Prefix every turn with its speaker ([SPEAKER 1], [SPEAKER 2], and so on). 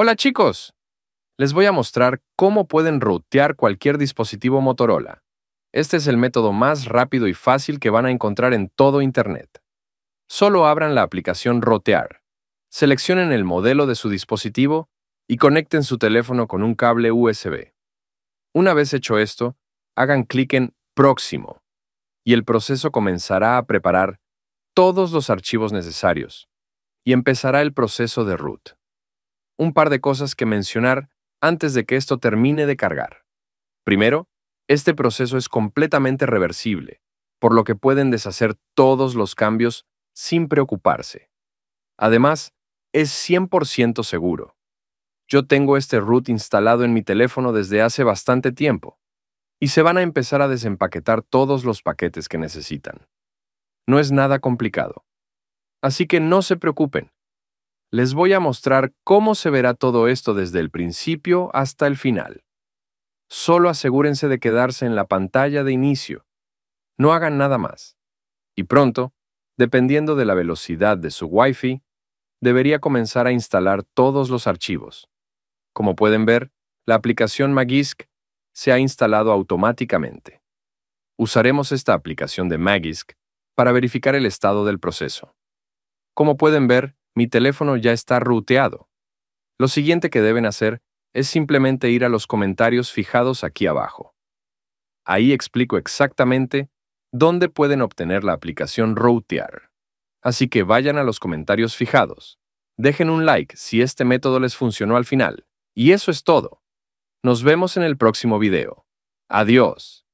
[SPEAKER 1] Hola chicos, les voy a mostrar cómo pueden rootear cualquier dispositivo Motorola. Este es el método más rápido y fácil que van a encontrar en todo Internet. Solo abran la aplicación Rotear, seleccionen el modelo de su dispositivo y conecten su teléfono con un cable USB. Una vez hecho esto, hagan clic en Próximo y el proceso comenzará a preparar todos los archivos necesarios y empezará el proceso de root un par de cosas que mencionar antes de que esto termine de cargar. Primero, este proceso es completamente reversible, por lo que pueden deshacer todos los cambios sin preocuparse. Además, es 100% seguro. Yo tengo este root instalado en mi teléfono desde hace bastante tiempo, y se van a empezar a desempaquetar todos los paquetes que necesitan. No es nada complicado. Así que no se preocupen, les voy a mostrar cómo se verá todo esto desde el principio hasta el final. Solo asegúrense de quedarse en la pantalla de inicio. No hagan nada más. Y pronto, dependiendo de la velocidad de su Wi-Fi, debería comenzar a instalar todos los archivos. Como pueden ver, la aplicación Magisk se ha instalado automáticamente. Usaremos esta aplicación de Magisk para verificar el estado del proceso. Como pueden ver, mi teléfono ya está routeado. Lo siguiente que deben hacer es simplemente ir a los comentarios fijados aquí abajo. Ahí explico exactamente dónde pueden obtener la aplicación Routear. Así que vayan a los comentarios fijados. Dejen un like si este método les funcionó al final. Y eso es todo. Nos vemos en el próximo video. Adiós.